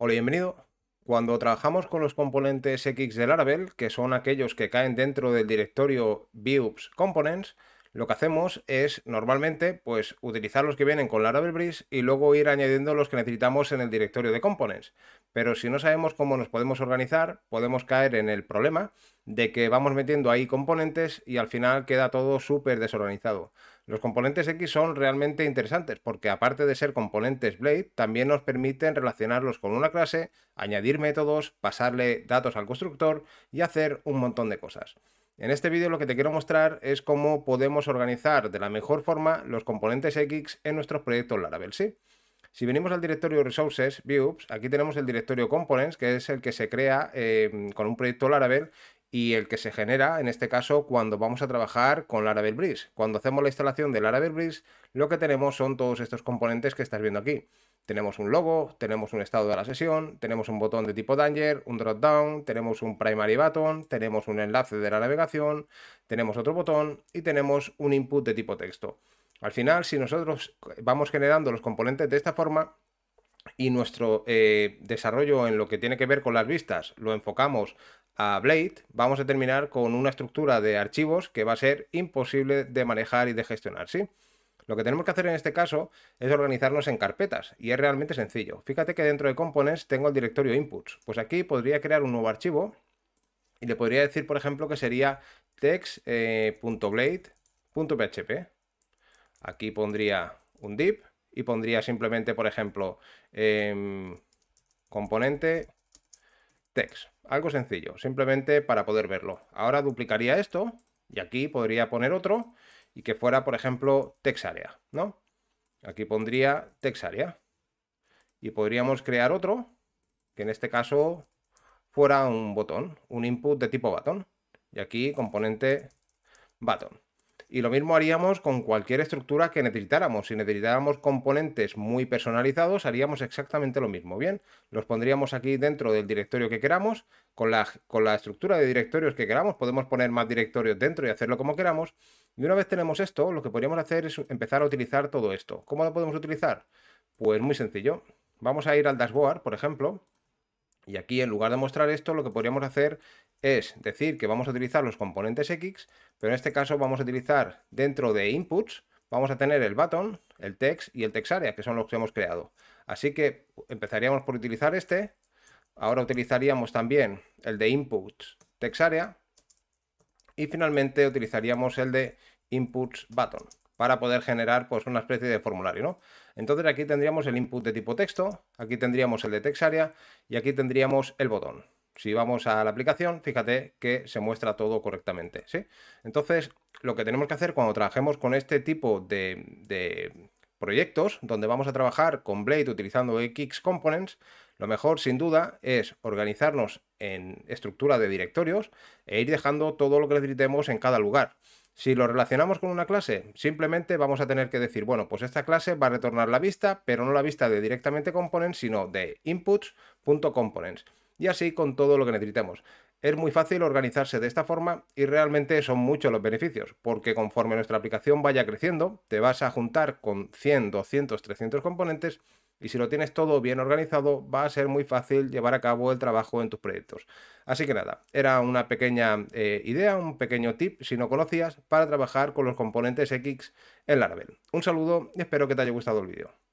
Hola, bienvenido. Cuando trabajamos con los componentes X del Laravel, que son aquellos que caen dentro del directorio Views Components, lo que hacemos es normalmente pues, utilizar los que vienen con Laravel Bridge y luego ir añadiendo los que necesitamos en el directorio de components. Pero si no sabemos cómo nos podemos organizar, podemos caer en el problema de que vamos metiendo ahí componentes y al final queda todo súper desorganizado. Los componentes X son realmente interesantes porque aparte de ser componentes Blade, también nos permiten relacionarlos con una clase, añadir métodos, pasarle datos al constructor y hacer un montón de cosas. En este vídeo lo que te quiero mostrar es cómo podemos organizar de la mejor forma los componentes X en nuestros proyectos Laravel, ¿sí? Si venimos al directorio Resources, Views, aquí tenemos el directorio Components, que es el que se crea em, con un proyecto Laravel y el que se genera, en este caso, cuando vamos a trabajar con Laravel Breeze. Cuando hacemos la instalación de Laravel Breeze, lo que tenemos son todos estos componentes que estás viendo aquí. Tenemos un logo, tenemos un estado de la sesión, tenemos un botón de tipo Danger, un drop-down, tenemos un primary button, tenemos un enlace de la navegación, tenemos otro botón y tenemos un input de tipo texto. Al final, si nosotros vamos generando los componentes de esta forma, y nuestro eh, desarrollo en lo que tiene que ver con las vistas lo enfocamos a Blade, vamos a terminar con una estructura de archivos que va a ser imposible de manejar y de gestionar, ¿sí? Lo que tenemos que hacer en este caso es organizarnos en carpetas y es realmente sencillo. Fíjate que dentro de components tengo el directorio inputs. Pues aquí podría crear un nuevo archivo y le podría decir, por ejemplo, que sería text.blade.php. Eh, aquí pondría un div y pondría simplemente, por ejemplo, em, componente text. Algo sencillo, simplemente para poder verlo. Ahora duplicaría esto y aquí podría poner otro y que fuera, por ejemplo, texarea, ¿no? Aquí pondría texarea. Y podríamos crear otro, que en este caso fuera un botón, un input de tipo button. Y aquí componente button. Y lo mismo haríamos con cualquier estructura que necesitáramos. Si necesitáramos componentes muy personalizados, haríamos exactamente lo mismo. Bien, los pondríamos aquí dentro del directorio que queramos. Con la, con la estructura de directorios que queramos, podemos poner más directorios dentro y hacerlo como queramos. Y una vez tenemos esto, lo que podríamos hacer es empezar a utilizar todo esto. ¿Cómo lo podemos utilizar? Pues muy sencillo. Vamos a ir al dashboard, por ejemplo. Y aquí, en lugar de mostrar esto, lo que podríamos hacer es decir que vamos a utilizar los componentes X, pero en este caso vamos a utilizar dentro de inputs, vamos a tener el button, el text y el textarea, que son los que hemos creado. Así que empezaríamos por utilizar este. Ahora utilizaríamos también el de inputs textarea. Y finalmente utilizaríamos el de inputs button para poder generar pues una especie de formulario, ¿no? Entonces aquí tendríamos el input de tipo texto, aquí tendríamos el de textarea y aquí tendríamos el botón. Si vamos a la aplicación, fíjate que se muestra todo correctamente, Entonces, lo que tenemos que hacer cuando trabajemos con este tipo de, de proyectos, donde vamos a trabajar con Blade utilizando X Components, lo mejor, sin duda, es organizarnos en estructura de directorios e ir dejando todo lo que necesitemos en cada lugar. Si lo relacionamos con una clase, simplemente vamos a tener que decir, bueno, pues esta clase va a retornar la vista, pero no la vista de directamente components, sino de inputs.components. Y así con todo lo que necesitemos. Es muy fácil organizarse de esta forma y realmente son muchos los beneficios, porque conforme nuestra aplicación vaya creciendo, te vas a juntar con 100, 200, 300 componentes y si lo tienes todo bien organizado va a ser muy fácil llevar a cabo el trabajo en tus proyectos. Así que nada, era una pequeña eh, idea, un pequeño tip si no conocías para trabajar con los componentes X en Laravel. Un saludo y espero que te haya gustado el vídeo.